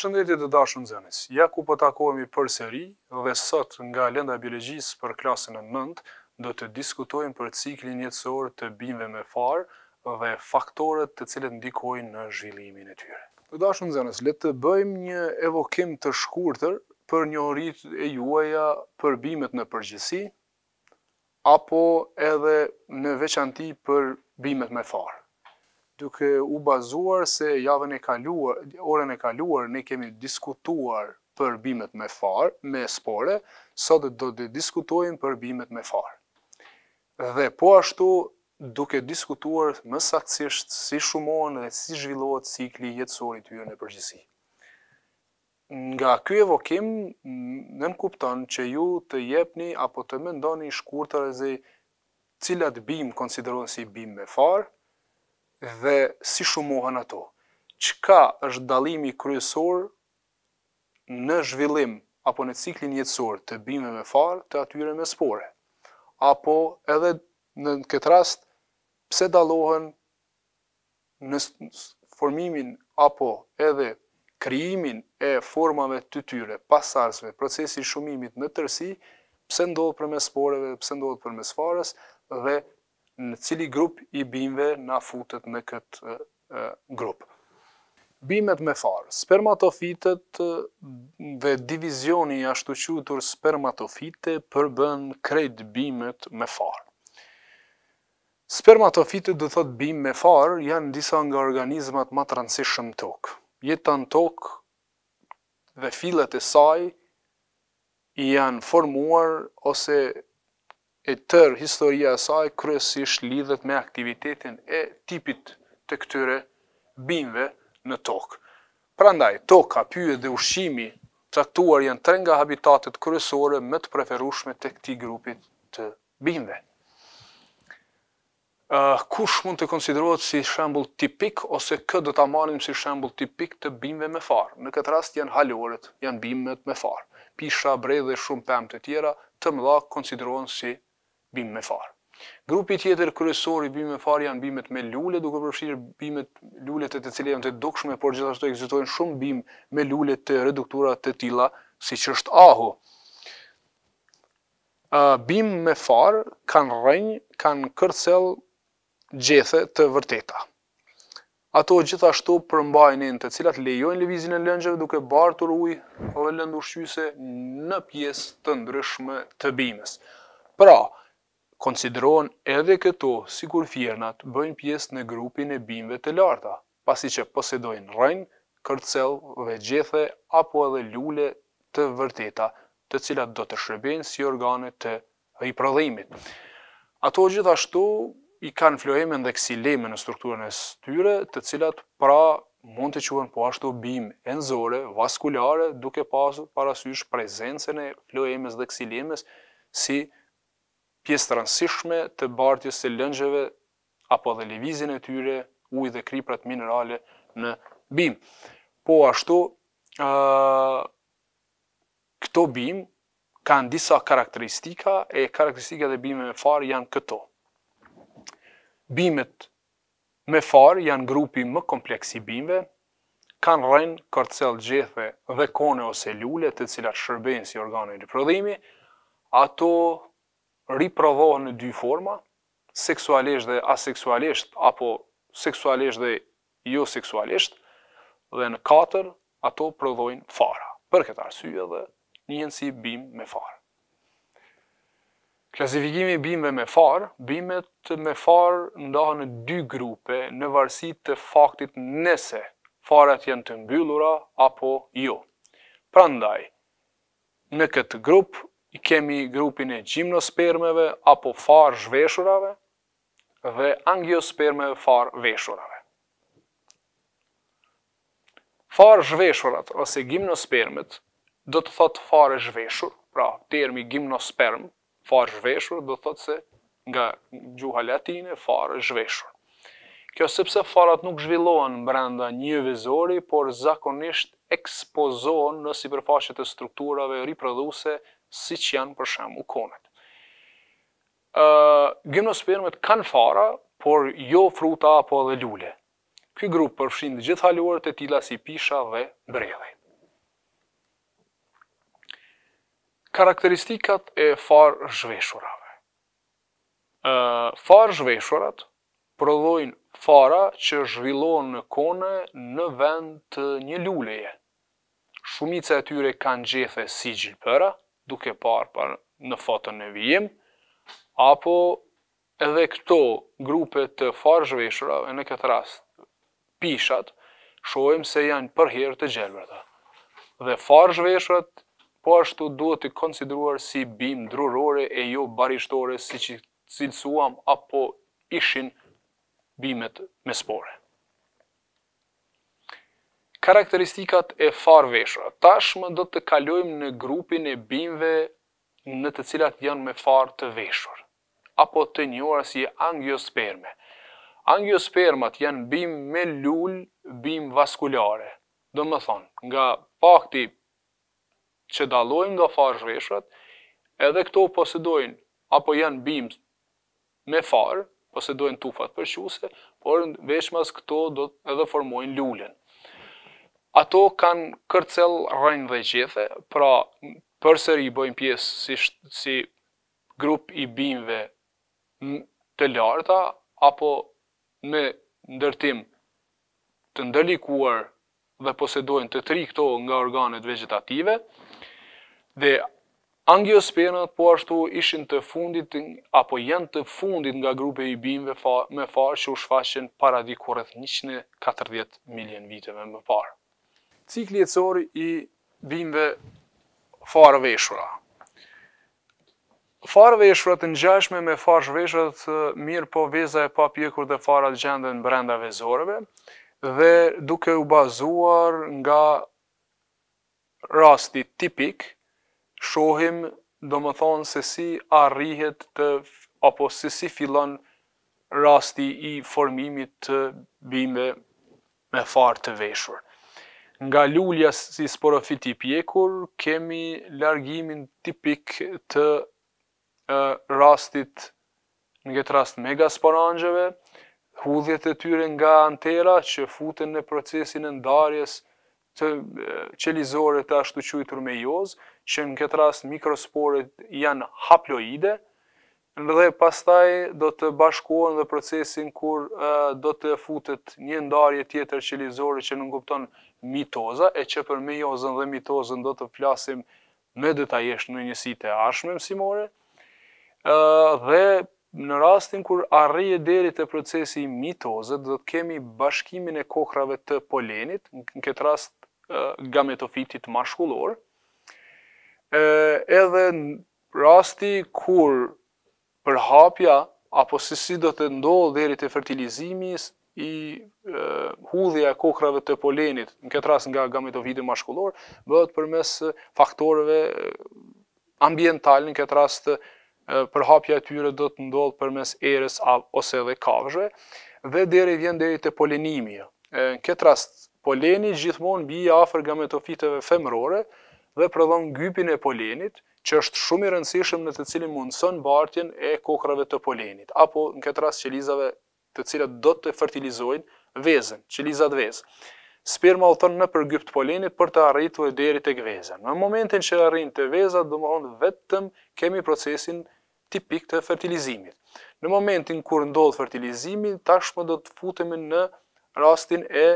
Përshëndetje të dashur nxënës. Ja ku po takohemi përsëri dhe sot nga lënda biologjisë për klasën e 9 do të diskutojmë për ciklin jetësor të bimëve me farë dhe faktorët të cilët ndikojnë në zhvillimin e tyre. Të dashur nxënës, le të bëjmë një evokim të shkurtër për njohuritë e juaja për bimët në përgjithësi apo edhe në veçanti për bimët me farë duke u bazuar se javën e kaluar, orën e kaluar ne kemi diskutuar për bimët me far, me spore, sot do të diskutojmë për bimët me far. Dhe po ashtu duke diskutuar më saktësisht si shumohen dhe si zhvillohet cikli jetësor i tyre në përgjithësi. Nga ky evokim nën kupton që ju të jepni apo të mendoni shkurtër se cilat bim konsiderohen si bim me farë, dhe si shumohen ato. Qka është dalimi kryesor në zhvillim apo në ciklin jetësor të bime me farë të atyre me spore? Apo edhe në këtë rast, pse dalohen në formimin apo edhe krijimin e formave të tyre, pasarsve, procesi shumimit në tërsi, pse ndodhë për me sporeve, pse ndodhë për me sfarës, dhe në cili grup i bimve na futet në këtë grup. Bimet me farë, spermatofitet dhe divizioni ashtu qutur spermatofite përbën krejt bimet me farë. Spermatofitet dhe thot bim me farë janë në disa nga organizmat ma transition në tokë. Jeta në tokë dhe filet e saj janë formuar ose e tërë historia e saj kryesisht lidhet me aktivitetin e tipit të këtyre bimëve në tokë. Prandaj toka pyet dhe ushqimi traktuar janë tre nga habitatet kryesore më të preferueshme tek këtij grupi të bimëve. Uh, kush mund të konsiderohet si shembull tipik ose kë do ta marrim si shembull tipik të bimëve me farë? Në këtë rast janë haloret, janë bimët me farë. Pisha, bredhë dhe shumë pemë të tjera të mëdha konsiderohen si bimë me farë. Grupi tjetër kryesor i bimë me farë janë bimet me lule, duke përfshirë bimet lulet e të cilë janë të dukshme, por gjithashtu ekzistojnë shumë bimë me lule të reduktura të tila, si që është ahu. Bimë me farë kanë rënjë, kanë kërcel gjethe të vërteta. Ato gjithashtu përmbajnin të cilat lejojnë levizin e lëngjëve duke bartur ujë dhe lëndë ushqyese në pjesë të ndryshme të bimës. Pra, konsideron edhe këto si kur fjernat bëjnë pjesë në grupin e bimve të larta, pasi që posedojnë rënjë, kërcel, vegjethe, apo edhe lule të vërteta, të cilat do të shërbejnë si organe të riprodhimit. Ato gjithashtu i kanë flohemen dhe ksileme në strukturën e styre, të cilat pra mund të quen po ashtu bim enzore, vaskulare, duke pasu parasysh prezencen e flohemes dhe ksilemes si nështë pjesë të rëndësishme të bartjes së lëngjeve apo dhe lëvizjen e tyre ujë dhe kriprat minerale në bim. Po ashtu, ë këto bim kanë disa karakteristika e karakteristikat e bimëve me farë janë këto. Bimet me farë janë grupi më kompleks i bimëve, kanë rrën kërcel gjethe dhe kone ose lule të cilat shërbejnë si organe i riprodhimi, ato riprovohen në dy forma, seksualisht dhe aseksualisht apo seksualisht dhe jo seksualisht, dhe në katër ato prodhojnë fara. Për këtë arsye dhe njihen si bimë me farë. Klasifikimi i bimëve me farë, bimët me farë ndahen në dy grupe në varësi të faktit nëse farat janë të mbyllura apo jo. Prandaj, në këtë grup i kemi grupin e gjimnospermeve apo farë zhveshurave dhe angiospermeve farë veshurave. Farë zhveshurat ose gimnospermet do të thotë farë zhveshur, pra termi gimnosperm, farë zhveshur, do të thotë se nga gjuha latine farë zhveshur. Kjo sepse farat nuk zhvillohen brenda një vizori, por zakonisht ekspozohen në si përfaqet e strukturave riproduse si që janë për shemë u konët. Gjimnospermet kanë fara, por jo fruta apo dhe lule. Këj grupë përfshinë dhe gjitha haluarët e tila si pisha dhe brele. Karakteristikat e farë zhveshurave. Farë zhveshurat prodhojnë fara që zhvillohen në kone në vend të një luleje. Shumica e tyre kanë gjethe si gjilpëra, duke parë par në fatën e vijim, apo edhe këto grupe të farë zhveshra, e në këtë rast, pishat, shojmë se janë për herë të gjelbërta. Dhe farë zhveshrat, po ashtu duhet të konsidruar si bim drurore e jo barishtore, si që cilësuam apo ishin bimet me spore karakteristikat e farë Tashmë do të kalujmë në grupin e bimve në të cilat janë me farë të veshur, apo të njëra si angiosperme. Angiospermat janë bim me lull, bim vaskulare. Do më thonë, nga pakti që dalojmë nga farë shveshrat, edhe këto posidojnë, apo janë bim me farë, ose dojnë tufat përqyuse, por në veshmas këto do të edhe formojnë lullën, ato kanë kërcel rënë dhe gjethe, pra për i bojnë pjesë si, si grup i bimve të larta, apo me ndërtim të ndëlikuar dhe posedojnë të tri këto nga organet vegetative, dhe angiospermat po ashtu ishin të fundit apo janë të fundit nga grupe i bimve fa, me farë që u shfaqen para rreth 140 milion viteve më parë cikli jetësori i bimbe farë veshura. Farë veshurat në gjashme me farë mirë po veza e pa pjekur dhe farat gjendën brenda vezoreve dhe duke u bazuar nga rasti tipik, shohim do më thonë se si arrihet të, apo se si filon rasti i formimit të bimbe me farë të veshurë nga lulja si sporofit i pjekur, kemi largimin tipik të e, rastit në këtë rast megasporangjeve, hudhjet e tyre nga antera që futen në procesin e ndarjes të qelizore të ashtu me mejoz, që në këtë rast mikrosporet janë haploide, dhe pastaj do të bashkohen dhe procesin kur uh, do të futet një ndarje tjetër qelizore që nënkupton mitoza, e që për mejozën dhe mitozën do të flasim me detajesh në njësi të ashme mësimore, dhe në rastin kur arrije deri të procesi mitoze, do të kemi bashkimin e kohrave të polenit, në këtë rast gametofitit mashkullor, edhe në rasti kur përhapja apo si si do të ndohë dheri e fertilizimis, i hudhja e kokrave të polenit, në këtë rast nga gametofiti mashkullor, bëhet përmes faktorëve ambientale, në këtë rast përhapja e tyre do të ndodhë përmes erës av, ose dhe kavshve, dhe deri vjen deri te polenimi. në këtë rast poleni gjithmonë bie afër gametofiteve femërore dhe prodhon gypin e polenit, që është shumë i rëndësishëm në të cilin mundson bartjen e kokrave të polenit, apo në këtë rast qelizave të cilat do të fertilizojnë vezën, që lizat vezë. Sperma u thonë në përgjypt polenit për të arritu e deri të gvezën. Në momentin që arrin të vezat, dhe më vetëm kemi procesin tipik të fertilizimit. Në momentin kur ndodhë fertilizimit, tashmë do të futemi në rastin e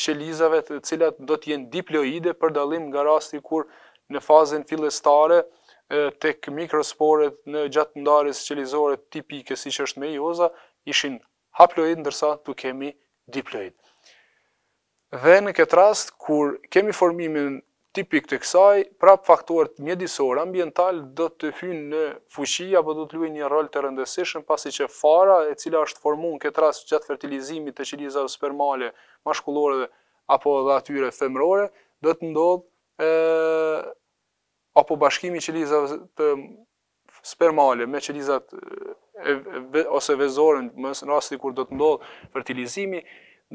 qelizave të cilat do të jenë diploide për dalim nga rasti kur në fazën fillestare tek mikrosporet në gjatë ndarjes qelizore tipike siç është mejoza, ishin haploid ndërsa tu kemi diploid. Dhe në këtë rast kur kemi formimin tipik të kësaj, prap faktorët mjedisor ambiental do të hyjnë në fuqi apo do të luajnë një rol të rëndësishëm pasi që fara e cila është formuar në këtë rast gjatë fertilizimit të qelizave spermale, maskullore apo dhe atyre femërore, do të ndodh ë apo bashkimi i qelizave të spermale me qelizat ose vezorën, në rasti kur do të ndodhë fertilizimi,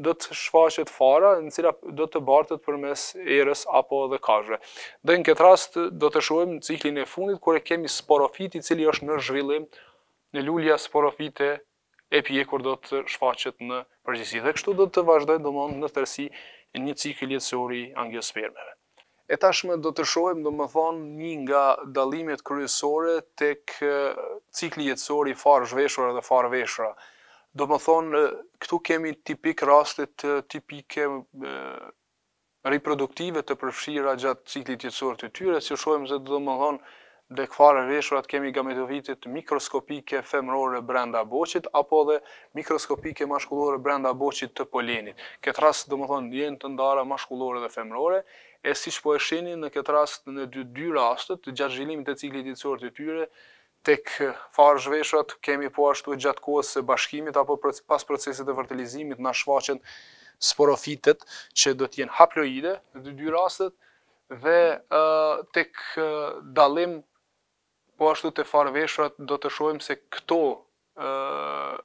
do të shfaqet fara në cila do të bartet përmes erës apo dhe kazhe. Dhe në këtë rast do të shohim ciklin e fundit kur e kemi sporofiti i cili është në zhvillim në lulja sporofite e pjekur do të shfaqet në përgjithësi. Dhe kështu do të vazhdojë domthonë në tërsi një cikël jetësor i angiospermeve. E tashme do të shohim do më thonë një nga dalimet kryesore të kë cikli jetësori farë zhveshra dhe farë veshra. Do më thonë, këtu kemi tipik rastet tipike reproduktive të përfshira gjatë ciklit jetësor të tyre, si shohim se do më thonë, dhe këfarë veshrat kemi gametovitit mikroskopike femrore brenda boqit, apo dhe mikroskopike mashkullore brenda boqit të polenit. Këtë rast, do më thonë, jenë të ndara mashkullore dhe femrore, E si që po e në këtë rast në dy, dy rastet, gjatë zhjelimit e ciklit ditësor të tyre, tek farë zhveshat kemi po ashtu gjatë kohës së bashkimit apo pas procesit të fertilizimit na shfaqen sporofitet që do të jenë haploide në dy, dy rastet dhe uh, tek uh, dallim po ashtu te farë veshrat do të shohim se këto uh,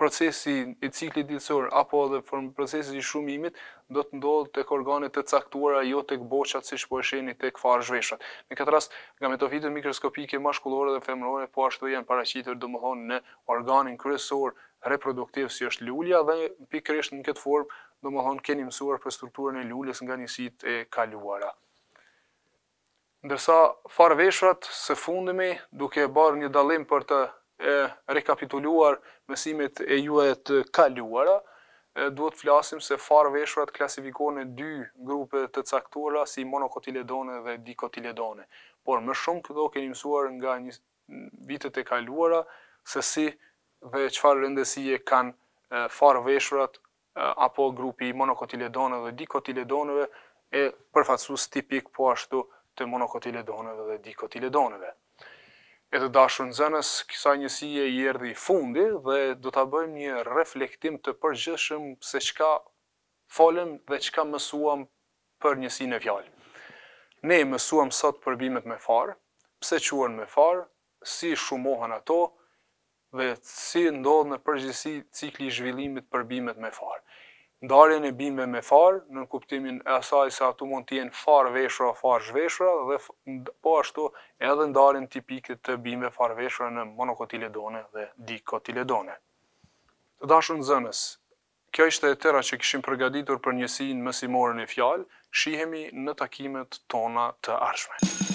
procesi i ciklit ditësor apo edhe form procesin i shumimit do të ndodh tek organet e caktuara jo tek boçat siç po e sheni tek farë zhveshat. Në këtë rast nga mikroskopike maskullore dhe femërore po ashtu janë paraqitur domohon në organin kryesor reproduktiv si është lulja dhe pikërisht në këtë formë domohon keni mësuar për strukturën e lulës nga nisit e kaluara ndërsa farveshrat së fundimi duke e bërë një dallim për të e rekapituluar mësimet e juve të kaluara, duhet të flasim se farveshrat klasifikohen në dy grupe të caktuara si monokotiledone dhe dikotiledone. Por më shumë këto kemi mësuar nga një vitet e kaluara se si dhe çfarë rëndësie kanë farveshrat apo grupi i monokotiledone dhe dikotiledoneve e përfaqësues tipik po ashtu të monokotiledoneve dhe dikotiledoneve e të dashur nxënës, zënës, kësa njësije i erdi i fundi dhe do të bëjmë një reflektim të përgjëshëm se qka falem dhe qka mësuam për njësi në fjallë. Ne mësuam sot përbimet me farë, pse quhen me farë, si shumohen ato dhe si ndodhë në përgjësi cikli i zhvillimit përbimet me farë ndarjen e bimbe me farë, në kuptimin e asaj se ato mund të jenë farë veshra, farë zhveshra, dhe po ashtu edhe ndarjen tipike të bimbe farë veshra në monokotiledone dhe dikotiledone. Të dashën nxënës, kjo ishte e tëra që kishim përgatitur për njësin mësimorën e fjalë, shihemi në takimet tona të ardhshme.